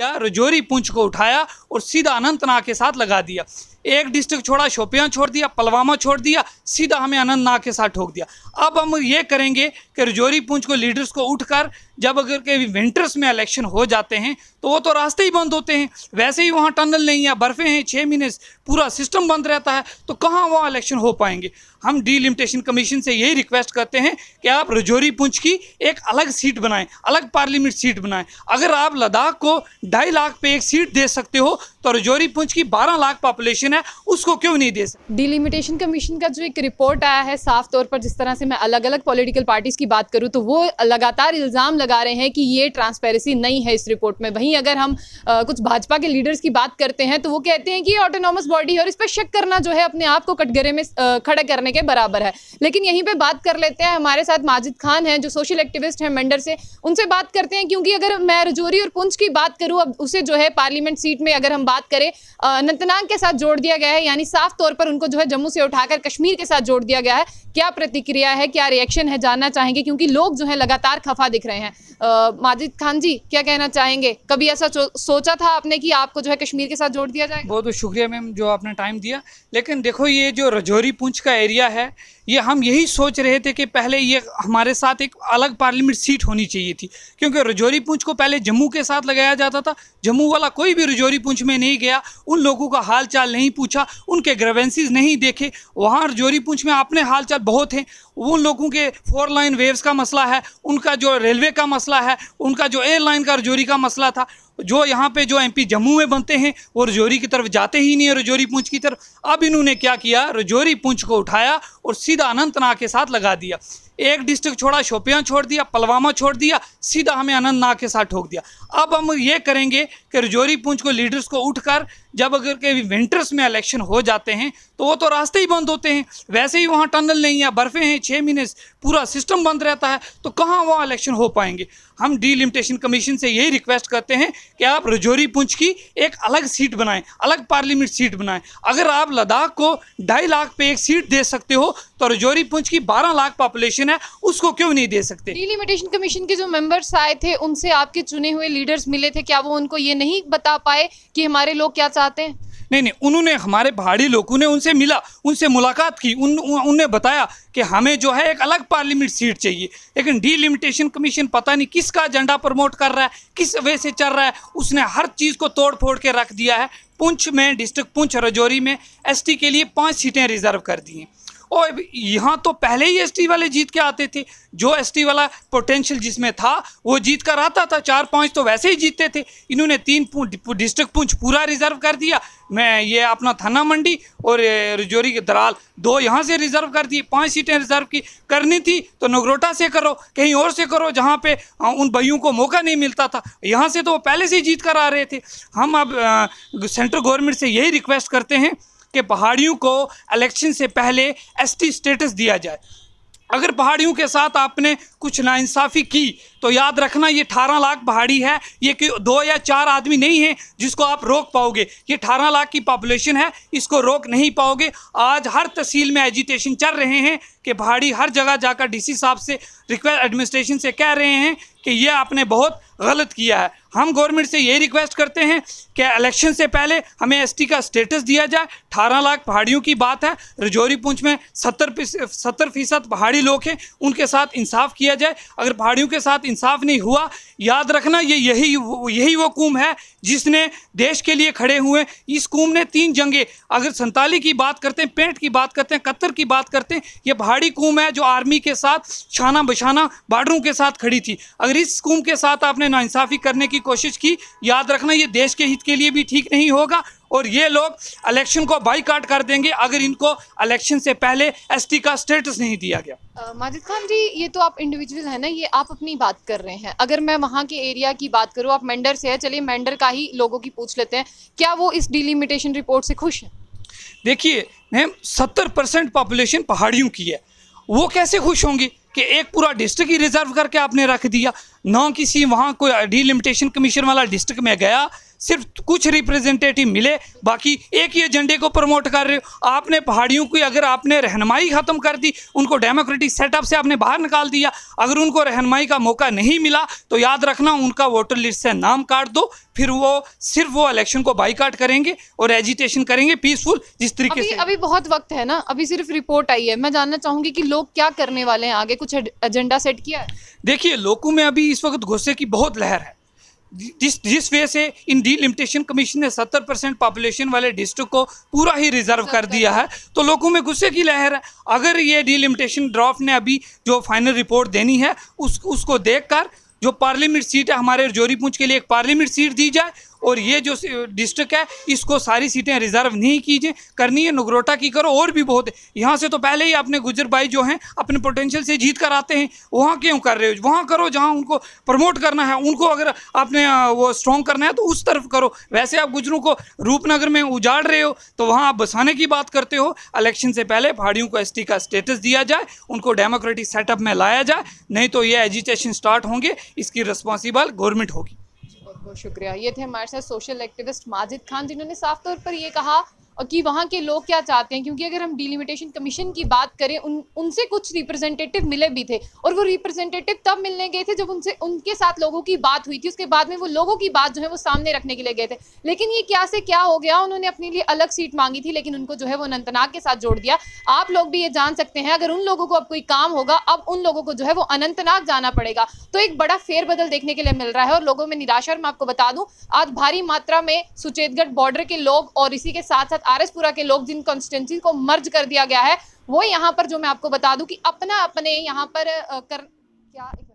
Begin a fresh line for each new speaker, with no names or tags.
या रजौरी पुंछ को उठाया और सीधा अनंतनाग के साथ लगा दिया एक डिस्ट्रिक्ट छोड़ा शोपियाँ छोड़ दिया पलवामा छोड़ दिया सीधा हमें अनंतनाग के साथ ठोक दिया अब हम ये करेंगे कि रजौरी पुंछ को लीडर्स को उठकर जब अगर के विंटर्स में इलेक्शन हो जाते हैं तो वो तो रास्ते ही बंद होते हैं वैसे ही वहाँ टनल नहीं है बर्फ़ें हैं छः महीने पूरा सिस्टम बंद रहता है तो कहाँ वहाँ इलेक्शन हो पाएंगे हम डीलिमिटेशन कमीशन से यही रिक्वेस्ट करते हैं कि आप रजौरी पुंछ की एक अलग सीट बनाएं अलग पार्लियामेंट सीट बनाएं अगर आप लद्दाख को ढाई लाख पे एक सीट दे सकते हो तो रजौरी पुंछ की बारह लाख पॉपुलेशन है उसको क्यों नहीं दे सकते
डिलिमिटेशन कमीशन का जो एक रिपोर्ट आया है साफ तौर पर जिस तरह से मैं अलग अलग पॉलिटिकल पार्टीज़ की बात करूँ तो वो लगातार इल्ज़ाम लगा रहे हैं कि ये ट्रांसपेरेंसी नहीं है इस रिपोर्ट में वहीं अगर हम आ, कुछ भाजपा के लीडर्स की बात करते हैं तो वो कहते हैं कि ये ऑटोनॉमस बॉडी है और इस पर शक करना जो है अपने आप को कटघरे में खड़ा करने के बराबर है लेकिन यहीं पर बात कर लेते हैं हमारे साथ माजिद खान है जो सोशल एक्टिविस्ट हैं मेंडर से उनसे बात करते हैं क्योंकि अगर मैं रजौरी और पुंछ की बात करूँ अब उसे जो है पार्लियामेंट सीट में अगर हम बात करें अनंतनाग के साथ जोड़ दिया गया है यानी साफ तौर पर उनको जो है जम्मू से उठाकर कश्मीर के साथ जोड़ दिया गया है क्या प्रतिक्रिया है क्या रिएक्शन है जानना चाहेंगे क्योंकि लोग जो है लगातार खफा दिख रहे हैं माजिद खान जी क्या कहना चाहेंगे कभी ऐसा सोचा था आपने कि आपको जो है कश्मीर
के साथ जोड़ दिया जाए बहुत बहुत शुक्रिया मैम जो आपने टाइम दिया लेकिन देखो ये जो रजौरी पूंछ का एरिया है ये हम यही सोच रहे थे कि पहले ये हमारे साथ एक अलग पार्लियामेंट सीट होनी चाहिए थी क्योंकि रजौरी पूंछ को पहले जम्मू के साथ लगाया जाता था जम्मू वाला कोई भी रजौरी पूंछ में नहीं गया उन लोगों का हाल चाल नहीं पूछा उनके ग्रेवेंसीज नहीं देखे वहाँ रजौरी पूंछ में अपने हाल चाल बहुत हैं उन लोगों के फोर लाइन वेव्स का मसला है उनका जो रेलवे का का मसला है उनका जो एयरलाइन का और जोरी का मसला था जो यहाँ पे जो एमपी जम्मू में बनते हैं वो रजौरी की तरफ जाते ही नहीं है रजौरी पूंछ की तरफ अब इन्होंने क्या किया रजौरी पूंछ को उठाया और सीधा अनंतनाग के साथ लगा दिया एक डिस्ट्रिक्ट छोड़ा शोपियाँ छोड़ दिया पलवामा छोड़ दिया सीधा हमें अनंतनाग के साथ ठोक दिया अब हम ये करेंगे कि रजौरी पूंछ को लीडर्स को कर जब अगर के विंटर्स में इलेक्शन हो जाते हैं तो वो तो रास्ते ही बंद होते हैं वैसे ही वहाँ टनल नहीं है बर्फ़ें हैं छः महीने पूरा सिस्टम बंद रहता है तो कहाँ वहाँ इलेक्शन हो पाएंगे हम डीलिमिटेशन कमीशन से यही रिक्वेस्ट करते हैं कि आप रजौरी पुंछ की एक अलग सीट बनाएं अलग पार्लियामेंट सीट बनाएं अगर आप लद्दाख को ढाई लाख पे एक सीट दे सकते हो तो रजौरी पुंछ की बारह लाख पॉपुलेशन है उसको क्यों नहीं दे सकते
डीलिमिटेशन कमीशन के जो मेम्बर्स आए थे उनसे आपके चुने हुए लीडर्स मिले थे क्या वो उनको ये नहीं बता पाए कि हमारे लोग क्या चाहते हैं
नहीं नहीं उन्होंने हमारे पहाड़ी लोगों ने उनसे मिला उनसे मुलाकात की उन उनने बताया कि हमें जो है एक अलग पार्लियामेंट सीट चाहिए लेकिन डीलिमिटेशन कमीशन पता नहीं किसका एजेंडा प्रमोट कर रहा है किस वे से चल रहा है उसने हर चीज़ को तोड़ फोड़ के रख दिया है पुंछ में डिस्ट्रिक्ट पुंछ रजौरी में एसटी के लिए पाँच सीटें रिजर्व कर दी हैं और यहाँ तो पहले ही एसटी वाले जीत के आते थे जो एसटी वाला पोटेंशियल जिसमें था वो जीत कर आता था चार पाँच तो वैसे ही जीतते थे इन्होंने तीन डिस्ट्रिक्ट पुंछ पूरा रिजर्व कर दिया मैं ये अपना थाना मंडी और रजौरी के दराल दो यहाँ से रिजर्व कर दिए पाँच सीटें रिजर्व की करनी थी तो नगरोटा से करो कहीं और से करो जहाँ पे उन भइयों को मौका नहीं मिलता था यहाँ से तो वो पहले से ही जीत कर आ रहे थे हम अब सेंट्रल गवर्नमेंट से यही रिक्वेस्ट करते हैं कि पहाड़ियों को इलेक्शन से पहले एसटी स्टेटस दिया जाए अगर पहाड़ियों के साथ आपने कुछ नाइंसाफ़ी की तो याद रखना ये अठारह लाख पहाड़ी है ये कि दो या चार आदमी नहीं है जिसको आप रोक पाओगे ये अठारह लाख की पॉपुलेशन है इसको रोक नहीं पाओगे आज हर तहसील में एजिटेशन चल रहे हैं कि भाड़ी हर जगह जाकर डीसी साहब से रिक्वेस्ट एडमिनिस्ट्रेशन से कह रहे हैं कि ये आपने बहुत गलत किया है हम गवर्नमेंट से यही रिक्वेस्ट करते हैं कि इलेक्शन से पहले हमें एसटी का स्टेटस दिया जाए अठारह लाख पहाड़ियों की बात है रजौरी पुंछ में सत्तर सत्तर फीसद पहाड़ी लोग हैं उनके साथ इंसाफ किया जाए अगर पहाड़ियों के साथ इंसाफ नहीं हुआ याद रखना ये यही यही वो कुम है जिसने देश के लिए खड़े हुए इस कुम ने तीन जंगे अगर संताली की बात करते हैं पेंट की बात करते हैं कत्तर की बात करते हैं ये पहाड़ी पहाड़ी कुम है जो आर्मी के साथ छाना बछाना बार्डरों के साथ खड़ी थी अगर इस कुम के साथ आपने नाइंसाफ़ी करने की कोशिश की याद रखना ये देश के हित के लिए भी ठीक नहीं होगा और ये लोग इलेक्शन को बाई कर देंगे अगर इनको इलेक्शन से पहले एसटी का स्टेटस नहीं दिया
गया माजिद खान जी ये तो आप इंडिविजुअल है ना ये आप अपनी बात कर रहे हैं अगर मैं वहाँ के एरिया की बात करूँ आप मेंडर से है चलिए मेंडर का ही लोगों की पूछ लेते हैं क्या वो इस डिलिमिटेशन रिपोर्ट से खुश हैं
देखिए मैम सत्तर परसेंट पॉपुलेशन पहाड़ियों की है वो कैसे खुश होंगी कि एक पूरा डिस्ट्रिक्ट ही रिजर्व करके आपने रख दिया ना किसी वहाँ कोई डिलिमिटेशन कमीशन वाला डिस्ट्रिक्ट में गया सिर्फ कुछ रिप्रेजेंटेटिव मिले बाकी एक ही एजेंडे को प्रमोट कर रहे हो आपने पहाड़ियों की अगर आपने रहनमाई ख़त्म कर दी उनको डेमोक्रेटिक सेटअप से आपने बाहर निकाल दिया अगर उनको रहनमाई का मौका नहीं मिला तो याद रखना उनका वोटर लिस्ट से नाम काट दो फिर वो सिर्फ वो इलेक्शन को बाईकाट करेंगे और एजिटेशन करेंगे पीसफुल जिस तरीके अभी, से
अभी बहुत वक्त है ना अभी सिर्फ रिपोर्ट आई है मैं जानना चाहूंगी कि लोग क्या करने वाले हैं आगे कुछ एजेंडा सेट
किया है देखिए लोगों में अभी इस वक्त गुस्से की बहुत लहर है जिस जिस वजह से इन डिलिमिटेशन कमीशन ने 70 परसेंट पॉपुलेशन वाले डिस्ट्रिक्ट को पूरा ही रिजर्व कर दिया है तो लोगों में गुस्से की लहर है अगर ये डिलिमिटेशन ड्राफ्ट ने अभी जो फाइनल रिपोर्ट देनी है उस उसको देखकर जो पार्लियामेंट सीट है हमारे जोरी पूछ के लिए एक पार्लियामेंट सीट दी जाए और ये जो डिस्ट्रिक्ट है इसको सारी सीटें रिजर्व नहीं कीजिए करनी है नगरोटा की करो और भी बहुत यहाँ से तो पहले ही अपने गुजर भाई जो हैं अपने पोटेंशियल से जीत कर आते हैं वहाँ क्यों कर रहे हो वहाँ करो जहाँ उनको प्रमोट करना है उनको अगर आपने वो स्ट्रॉन्ग करना है तो उस तरफ करो वैसे आप गुजरों को रूपनगर में उजाड़ रहे हो तो वहाँ आप बसाने की बात करते हो इलेक्शन से पहले पहाड़ियों को एस का स्टेटस दिया जाए उनको डेमोक्रेटिक सेटअप में लाया जाए नहीं तो ये एजिटेशन स्टार्ट होंगे इसकी रिस्पॉन्सिबल गवर्नमेंट होगी
बहुत शुक्रिया ये थे हमारे साथ सोशल एक्टिविस्ट माजिद खान जिन्होंने साफ तौर पर यह कहा कि वहाँ के लोग क्या चाहते हैं क्योंकि अगर हम डिलिमिटेशन कमीशन की बात करें उन उनसे कुछ रिप्रेजेंटेटिव मिले भी थे और वो रिप्रेजेंटेटिव तब मिलने गए थे जब उनसे उनके साथ लोगों की बात हुई थी उसके बाद में वो लोगों की बात जो है वो सामने रखने के लिए गए थे लेकिन ये क्या से क्या हो गया उन्होंने अपने लिए अलग सीट मांगी थी लेकिन उनको जो है वो अनंतनाग के साथ जोड़ दिया आप लोग भी ये जान सकते हैं अगर उन लोगों को अब कोई काम होगा अब उन लोगों को जो है वो अनंतनाग जाना पड़ेगा तो एक बड़ा फेरबदल देखने के लिए मिल रहा है और लोगों में निराशा और मैं आपको बता दूं आज भारी मात्रा में सुचेतगढ़ बॉर्डर के लोग और इसी के साथ साथ आर पुरा के लोग जिन कॉन्स्टिटेंसी को मर्ज कर दिया गया है वो यहाँ पर जो मैं आपको बता दूँ कि अपना अपने यहाँ पर कर क्या